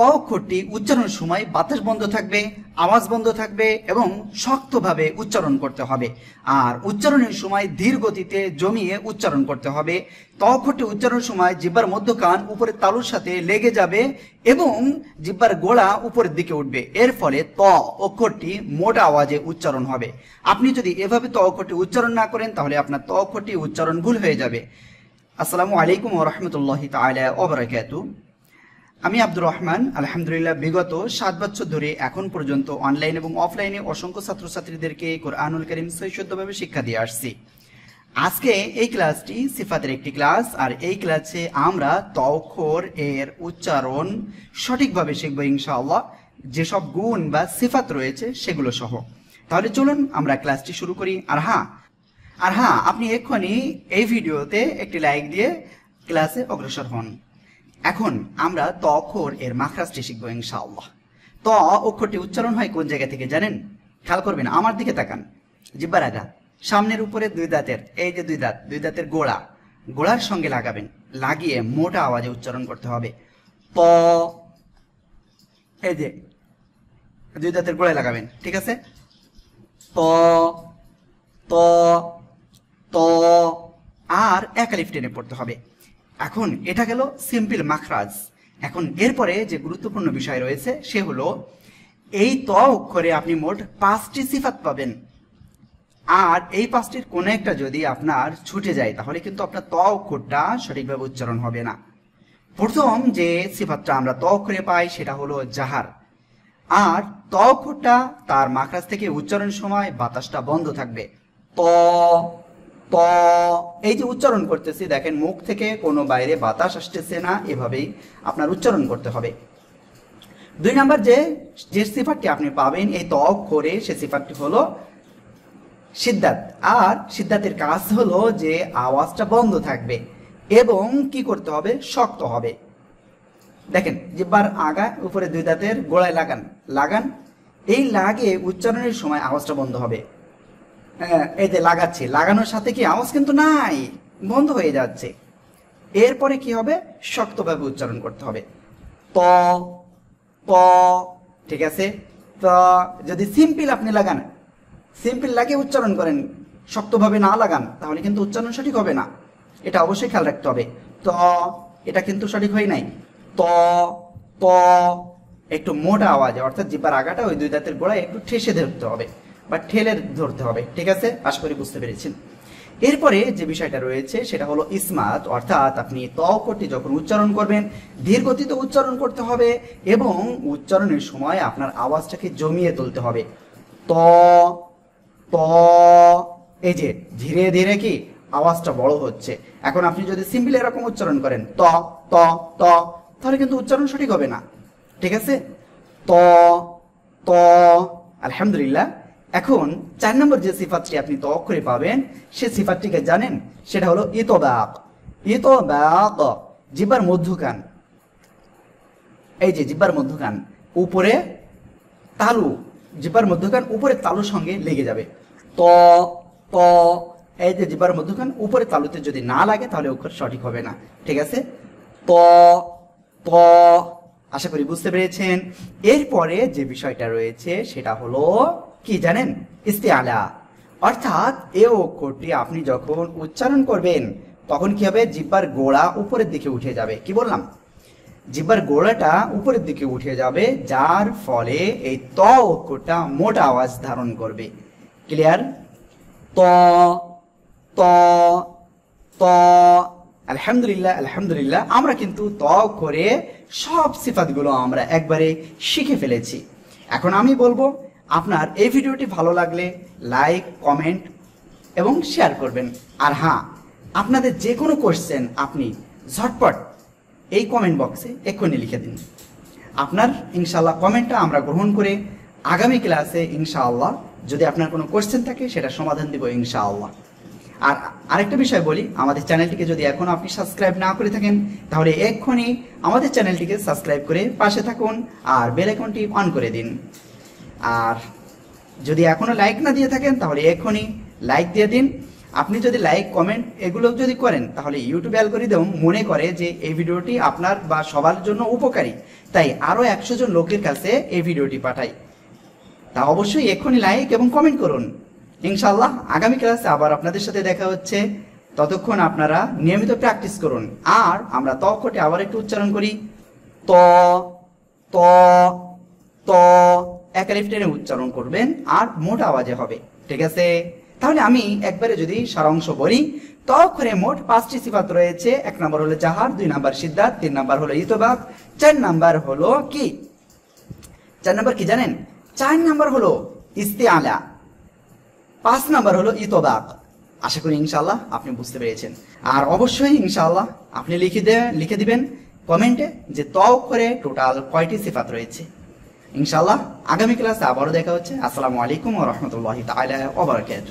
ক অক্ষরটি উচ্চারণের সময় বাতাস বন্ধ থাকবে আওয়াজ বন্ধ থাকবে এবং শক্তভাবে উচ্চারণ করতে হবে আর উচ্চারণের সময় ধীর গতিতে জমিয়ে উচ্চারণ করতে হবে ত উচ্চারণের সময় জিব্বার মধ্যকান উপরে তালুর সাথে লেগে যাবে এবং জিব্বার গোড়া উপরের দিকে উঠবে এর ফলে ত অক্ষরটি মোটা আওয়াজে উচ্চারণ হবে আপনি যদি এভাবে ত অক্ষরটি উচ্চারণ না করেন তাহলে আপনার ত অক্ষরটি উচ্চারণ ভুল হয়ে যাবে আসসালামু আলাইকুম ওরহমতুল্লাহ তালা ওবরাকাতু আমি আব্দুর রহমান আলহামদুলিল্লাহ বিগত সাত বছর ধরে এখন পর্যন্ত অনলাইন এবং অফলাইনে অসংখ্য ছাত্রছাত্রীদেরকে কোরআনুল করিম সৈশদ্যভাবে শিক্ষা দিয়ে আসছি আজকে এই ক্লাসটি সিফাতের একটি ক্লাস আর এই ক্লাসে আমরা তখর এর উচ্চারণ সঠিকভাবে শিখব ইনশাআল্লাহ যেসব গুণ বা সিফাত রয়েছে সেগুলো সহ তাহলে চলুন আমরা ক্লাসটি শুরু করি আর হ্যাঁ আর হ্যাঁ আপনি এক্ষুনি এই ভিডিওতে একটি লাইক দিয়ে ক্লাসে অগ্রসর হন এখন আমরা ত অক্ষর এর মাখরাজটি শিখবো ইনশাআল্লাহ ত অক্ষরটি উচ্চারণ হয় কোন জায়গা থেকে জানেন খেয়াল করবেন আমার দিকে তাকান জিব্বার রাজা সামনের উপরে দুই দাঁতের এই যে দুই দাঁত দুই দাঁতের গোড়া গোড়ার সঙ্গে লাগাবেন লাগিয়ে মোটা আওয়াজে উচ্চারণ করতে হবে ত এই যে দুই দাঁতের গোড়ায় লাগাবেন ঠিক আছে ত ত ত আর এক লিফ্টেনে পড়তে হবে এখন এটা গেল সিম্পল মাখরাজ এখন এরপরে যে গুরুত্বপূর্ণ বিষয় রয়েছে সে হলো এই ত অক্ষরে আপনি মোট পাঁচটি সিফাত পাবেন আর এই পাঁচটির কোনো একটা যদি আপনার ছুটে যায় তাহলে কিন্তু আপনার ত অক্ষরটা সঠিকভাবে উচ্চারণ হবে না প্রথম যে সিফাতটা আমরা ত অক্ষরে পাই সেটা হলো জাহার আর ত অক্ষরটা তার মাখরাজ থেকে উচ্চারণ সময় বাতাসটা বন্ধ থাকবে ত ত এই যে উচ্চারণ করতেছি দেখেন মুখ থেকে কোনো বাইরে বাতাস আসতেছে না এভাবেই আপনার উচ্চারণ করতে হবে দুই নাম্বার যে যে সিফারটি আপনি পাবেন এই ত করে সে সিফারটি হলো সিদ্ধার্থ আর সিদ্ধার্থের কাজ হলো যে আওয়াজটা বন্ধ থাকবে এবং কি করতে হবে শক্ত হবে দেখেন জিব্বার আগা উপরে দুই দাঁতের গোড়ায় লাগান লাগান এই লাগে উচ্চারণের সময় আওয়াজটা বন্ধ হবে হ্যাঁ, এতে লাগাচ্ছি লাগানোর সাথে কি আওয়াজ কিন্তু নাই বন্ধ হয়ে যাচ্ছে এরপরে কি হবে শক্তভাবে উচ্চারণ করতে হবে ত প ঠিক আছে ত যদি সিম্পল আপনি লাগান সিম্পল লাগে উচ্চারণ করেন শক্তভাবে না লাগান তাহলে কিন্তু উচ্চারণ সঠিক হবে না এটা অবশ্যই খেয়াল রাখতে হবে ত এটা কিন্তু সঠিক হয় নাই ত ত একটু মোটা আওয়াজ অর্থাৎ জিব্বার আগাটা ওই দুই দাঁতের গোড়ায় একটু ঠেসে ধরতে হবে বা ঠেলে ধরতে হবে ঠিক আছে আশা করি বুঝতে পেরেছেন এরপরে যে বিষয়টা রয়েছে সেটা হলো ইসমাত অর্থাৎ আপনি তকটি যখন উচ্চারণ করবেন ধীর গতিতে উচ্চারণ করতে হবে এবং উচ্চারণের সময় আপনার আওয়াজটাকে জমিয়ে তুলতে হবে ত ত এই যে ধীরে ধীরে কি আওয়াজটা বড় হচ্ছে এখন আপনি যদি সিম্পলি এরকম উচ্চারণ করেন ত ত ত তাহলে কিন্তু উচ্চারণ সঠিক হবে না ঠিক আছে ত ত আলহামদুলিল্লাহ এখন চার নম্বর যে সিফাতটি আপনি তক করে পাবেন সে সিফাতটিকে জানেন সেটা হলো ইতবাক ব্যাক জিব্বার মধ্যখান এই যে জিব্বার মধ্যখান উপরে তালু জিব্বার মধ্যখান উপরে তালুর সঙ্গে লেগে যাবে ত ত এই যে জিব্বার মধ্যখান উপরে তালুতে যদি না লাগে তাহলে অক্ষর সঠিক হবে না ঠিক আছে ত ত আশা করি বুঝতে পেরেছেন এরপরে যে বিষয়টা রয়েছে সেটা হলো কি জানেন আলা অর্থাৎ এ অক্ষরটি আপনি যখন উচ্চারণ করবেন তখন কি হবে জিব্বার গোড়া উপরের দিকে উঠে যাবে কি বললাম জিব্বার গোড়াটা উপরের দিকে উঠে যাবে যার ফলে এই ত অক্ষরটা মোটা আওয়াজ ধারণ করবে ক্লিয়ার ত ত ত আলহামদুলিল্লাহ আলহামদুলিল্লাহ আমরা কিন্তু ত করে সব সিফাতগুলো আমরা একবারে শিখে ফেলেছি এখন আমি বলবো আপনার এই ভিডিওটি ভালো লাগলে লাইক কমেন্ট এবং শেয়ার করবেন আর হ্যাঁ আপনাদের যে কোনো কোশ্চেন আপনি ঝটপট এই কমেন্ট বক্সে এক্ষুনি লিখে দিন আপনার ইনশাল্লাহ কমেন্টটা আমরা গ্রহণ করে আগামী ক্লাসে ইনশাআল্লাহ যদি আপনার কোনো কোশ্চেন থাকে সেটা সমাধান দেবো ইনশাআল্লাহ আর আরেকটা বিষয় বলি আমাদের চ্যানেলটিকে যদি এখনও আপনি সাবস্ক্রাইব না করে থাকেন তাহলে এক্ষুনি আমাদের চ্যানেলটিকে সাবস্ক্রাইব করে পাশে থাকুন আর বেল আইকনটি অন করে দিন আর যদি এখনও লাইক না দিয়ে থাকেন তাহলে এখনই লাইক দিয়ে দিন আপনি যদি লাইক কমেন্ট এগুলো যদি করেন তাহলে ইউটিউব অ্যালগোরিদম মনে করে যে এই ভিডিওটি আপনার বা সবার জন্য উপকারী তাই আরও একশো জন লোকের কাছে এই ভিডিওটি পাঠাই তা অবশ্যই এখনই লাইক এবং কমেন্ট করুন ইনশাল্লাহ আগামী ক্লাসে আবার আপনাদের সাথে দেখা হচ্ছে ততক্ষণ আপনারা নিয়মিত প্র্যাকটিস করুন আর আমরা তকটে আবার একটু উচ্চারণ করি ত ত ত একালিফ উচ্চারণ করবেন আর মোট আওয়াজে হবে ঠিক আছে তাহলে আমি একবারে যদি সারাংশ বলি তখনে মোট পাঁচটি সিফাত রয়েছে এক নম্বর হলো জাহার দুই নম্বর সিদ্ধার্থ তিন নম্বর হলো ইতবাক চার নম্বর হলো কি চার নম্বর কি জানেন চার নম্বর হলো ইস্তে আলা পাঁচ নম্বর হলো ইতবাক আশা করি ইনশাল্লাহ আপনি বুঝতে পেরেছেন আর অবশ্যই ইনশাল্লাহ আপনি লিখে দে লিখে দিবেন কমেন্টে যে ত করে টোটাল কয়টি সিফাত রয়েছে ইনশাল্লাহ আগামী ক্লাসে আবারও দেখা হচ্ছে আসসালামু আলাইকুম ও রহমতুল্লাহ তালা ওবরাকাত